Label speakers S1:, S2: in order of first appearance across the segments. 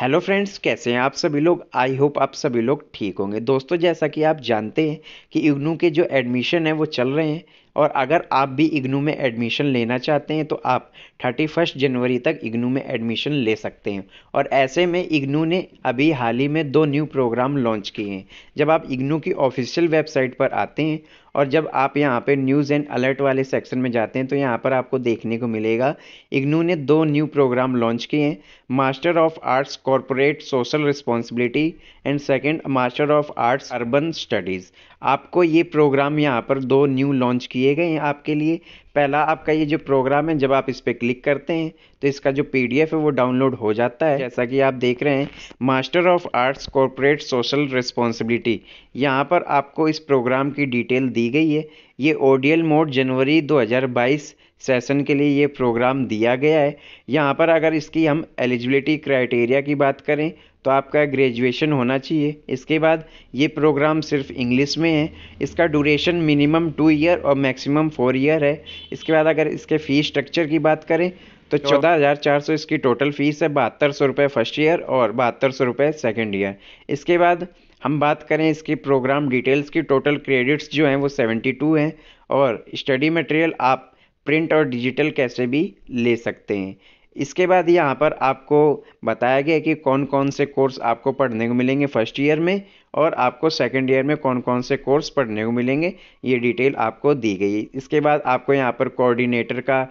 S1: hello friends कैसे हैं आप सभी लोग आई होप आप सभी लोग ठीक होंगे दोस्तों जैसा कि आप जानते हैं कि इग्नू के जो एडमिशन है वो चल रहे हैं और अगर आप भी इग्नू में एडमिशन लेना चाहते हैं तो आप थर्टी फर्स्ट जनवरी तक इग्नू में एडमिशन ले सकते हैं और ऐसे में इग्नू ने अभी हाल ही में दो न्यू प्रोग्राम लॉन्च किए हैं जब आप इग्नू की ऑफिशियल वेबसाइट पर आते हैं और जब आप यहाँ पे न्यूज़ एंड अलर्ट वाले सेक्शन में जाते हैं तो यहाँ पर आपको देखने को मिलेगा इग्नू ने दो न्यू प्रोग्राम लॉन्च किए हैं master of arts corporate social responsibility and second master of arts urban studies आपको ये प्रोग्राम यहाँ पर दो न्यू लॉन्च किए किए गए हैं आपके लिए पहला आपका ये जो प्रोग्राम है जब आप इस पर क्लिक करते हैं तो इसका जो पी है वो डाउनलोड हो जाता है जैसा कि आप देख रहे हैं master of arts corporate social responsibility यहाँ पर आपको इस प्रोग्राम की डिटेल दी गई है ये ओडियल मोड जनवरी 2022 सेशन के लिए ये प्रोग्राम दिया गया है यहाँ पर अगर इसकी हम एलिजिबिलिटी क्राइटेरिया की बात करें तो आपका ग्रेजुएशन होना चाहिए इसके बाद ये प्रोग्राम सिर्फ इंग्लिश में है इसका ड्यूरेशन मिनिमम टू ईयर और मैक्सिमम फोर ईयर है इसके बाद अगर इसके फ़ी स्ट्रक्चर की बात करें तो चौदह हज़ार चार सौ इसकी टोटल फ़ीस है बहत्तर सौ रुपये फर्स्ट ईयर और बहत्तर सौ रुपये सेकेंड ईयर इसके बाद हम बात करें इसकी प्रोग्राम डिटेल्स की टोटल क्रेडिट्स जो हैं वो सेवेंटी टू हैं और स्टडी मटेरियल आप प्रिंट और डिजिटल कैसे भी ले सकते हैं इसके बाद यहाँ पर आपको बताया गया कि कौन कौन से कोर्स आपको पढ़ने को मिलेंगे फर्स्ट ईयर में और आपको सेकेंड ईयर में कौन कौन से कोर्स पढ़ने को मिलेंगे ये डिटेल आपको दी गई इसके बाद आपको यहाँ पर कोऑर्डिनेटर का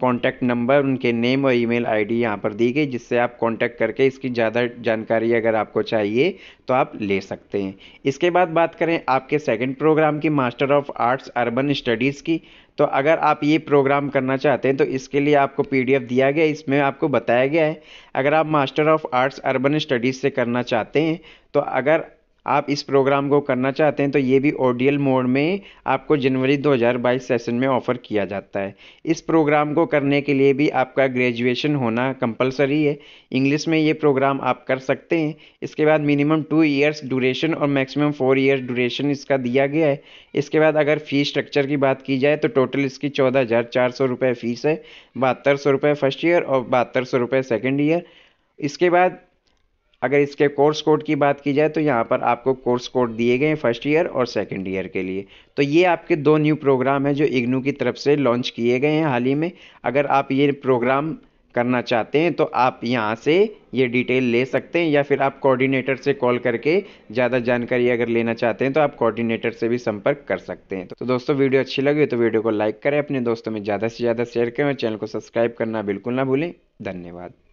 S1: कॉन्टैक्ट नंबर उनके नेम और ईमेल आईडी यहाँ पर दी गई जिससे आप कॉन्टैक्ट करके इसकी ज़्यादा जानकारी अगर आपको चाहिए तो आप ले सकते हैं इसके बाद बात करें आपके सेकेंड प्रोग्राम की master of arts urban studies की तो अगर आप ये प्रोग्राम करना चाहते हैं तो इसके लिए आपको पीडीएफ दिया गया इसमें आपको बताया गया है अगर आप master of arts urban studies से करना चाहते हैं तो अगर आप इस प्रोग्राम को करना चाहते हैं तो ये भी ऑडियल मोड में आपको जनवरी 2022 सेशन में ऑफ़र किया जाता है इस प्रोग्राम को करने के लिए भी आपका ग्रेजुएशन होना कंपलसरी है इंग्लिश में ये प्रोग्राम आप कर सकते हैं इसके बाद मिनिमम टू ईयर्स ड्यूरेशन और मैक्सिमम फोर ईयर्स ड्यूरेशन इसका दिया गया है इसके बाद अगर फ़ी स्ट्रक्चर की बात की जाए तो टोटल इसकी चौदह हज़ार चार सौ रुपये फ़ीस है बहत्तर सौ रुपये फर्स्ट ईयर और बहत्तर सौ रुपये सेकेंड ईयर इसके बाद अगर इसके कोर्स कोड की बात की जाए तो यहाँ पर आपको कोर्स कोड दिए गए हैं फर्स्ट ईयर और सेकेंड ईयर के लिए तो ये आपके दो न्यू प्रोग्राम हैं जो इग्नू की तरफ से लॉन्च किए गए हैं हाल ही में अगर आप ये प्रोग्राम करना चाहते हैं तो आप यहाँ से ये डिटेल ले सकते हैं या फिर आप कोऑर्डिनेटर से कॉल करके ज़्यादा जानकारी अगर लेना चाहते हैं तो आप कोऑर्डिनेटर से भी संपर्क कर सकते हैं तो दोस्तों वीडियो अच्छी लगी तो वीडियो को लाइक करें अपने दोस्तों में ज़्यादा से ज़्यादा शेयर करें और चैनल को सब्सक्राइब करना बिल्कुल ना भूलें धन्यवाद